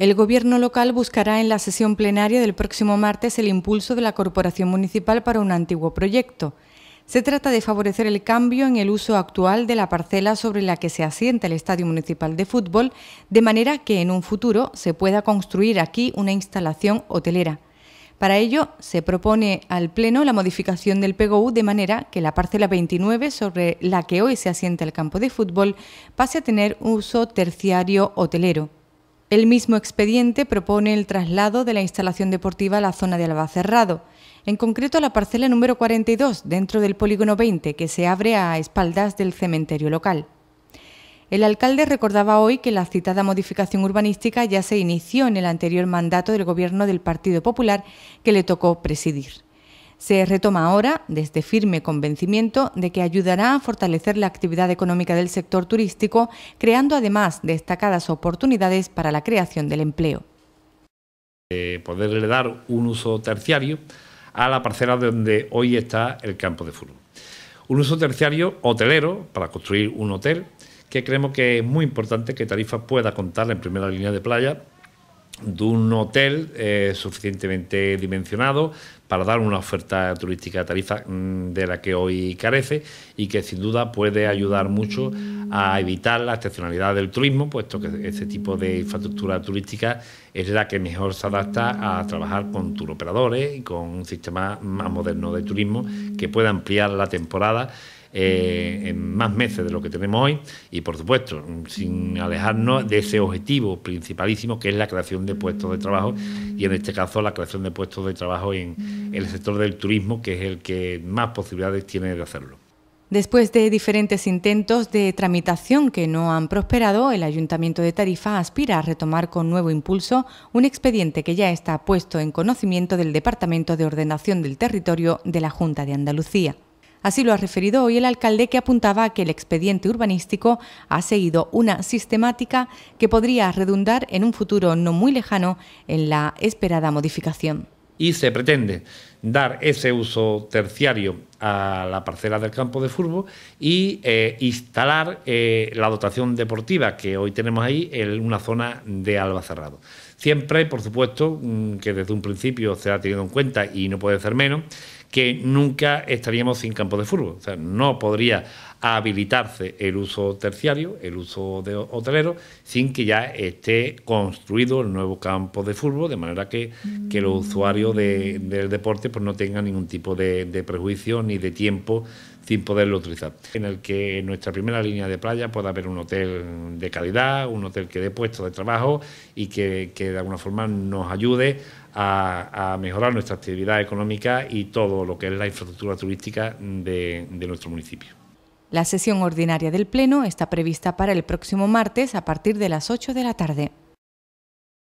El Gobierno local buscará en la sesión plenaria del próximo martes el impulso de la Corporación Municipal para un antiguo proyecto. Se trata de favorecer el cambio en el uso actual de la parcela sobre la que se asienta el Estadio Municipal de Fútbol, de manera que en un futuro se pueda construir aquí una instalación hotelera. Para ello, se propone al Pleno la modificación del PGOU, de manera que la parcela 29, sobre la que hoy se asienta el campo de fútbol, pase a tener uso terciario hotelero. El mismo expediente propone el traslado de la instalación deportiva a la zona de Albacerrado, en concreto a la parcela número 42 dentro del polígono 20 que se abre a espaldas del cementerio local. El alcalde recordaba hoy que la citada modificación urbanística ya se inició en el anterior mandato del Gobierno del Partido Popular que le tocó presidir se retoma ahora desde firme convencimiento de que ayudará a fortalecer la actividad económica del sector turístico, creando además destacadas oportunidades para la creación del empleo. Eh, poderle dar un uso terciario a la parcela donde hoy está el campo de fútbol. Un uso terciario hotelero para construir un hotel que creemos que es muy importante que Tarifa pueda contar en primera línea de playa de un hotel eh, suficientemente dimensionado para dar una oferta turística tarifa mm, de la que hoy carece y que sin duda puede ayudar mucho a evitar la excepcionalidad del turismo, puesto que ese tipo de infraestructura turística es la que mejor se adapta a trabajar con turoperadores y con un sistema más moderno de turismo que pueda ampliar la temporada eh, en más meses de lo que tenemos hoy y, por supuesto, sin alejarnos de ese objetivo principalísimo que es la creación de puestos de trabajo y, en este caso, la creación de puestos de trabajo en el sector del turismo, que es el que más posibilidades tiene de hacerlo. Después de diferentes intentos de tramitación que no han prosperado, el Ayuntamiento de Tarifa aspira a retomar con nuevo impulso un expediente que ya está puesto en conocimiento del Departamento de Ordenación del Territorio de la Junta de Andalucía. Así lo ha referido hoy el alcalde que apuntaba que el expediente urbanístico ha seguido una sistemática que podría redundar en un futuro no muy lejano en la esperada modificación. Y se pretende dar ese uso terciario a la parcela del campo de fútbol y eh, instalar eh, la dotación deportiva que hoy tenemos ahí en una zona de Alba Cerrado... Siempre, por supuesto, mm, que desde un principio se ha tenido en cuenta y no puede ser menos que nunca estaríamos sin campo de fútbol. O sea, no podría habilitarse el uso terciario, el uso de hotelero, sin que ya esté construido el nuevo campo de fútbol, de manera que, que los mm. usuarios del deporte pues, no tengan ningún tipo de, de prejuicio ni de tiempo sin poderlo utilizar. En el que nuestra primera línea de playa pueda haber un hotel de calidad, un hotel que dé puestos de trabajo y que, que de alguna forma nos ayude a, mejorar nuestra actividad económica y todo lo que es la infraestructura turística de, de nuestro municipio. La sesión ordinaria del Pleno está prevista para el próximo martes a partir de las 8 de la tarde.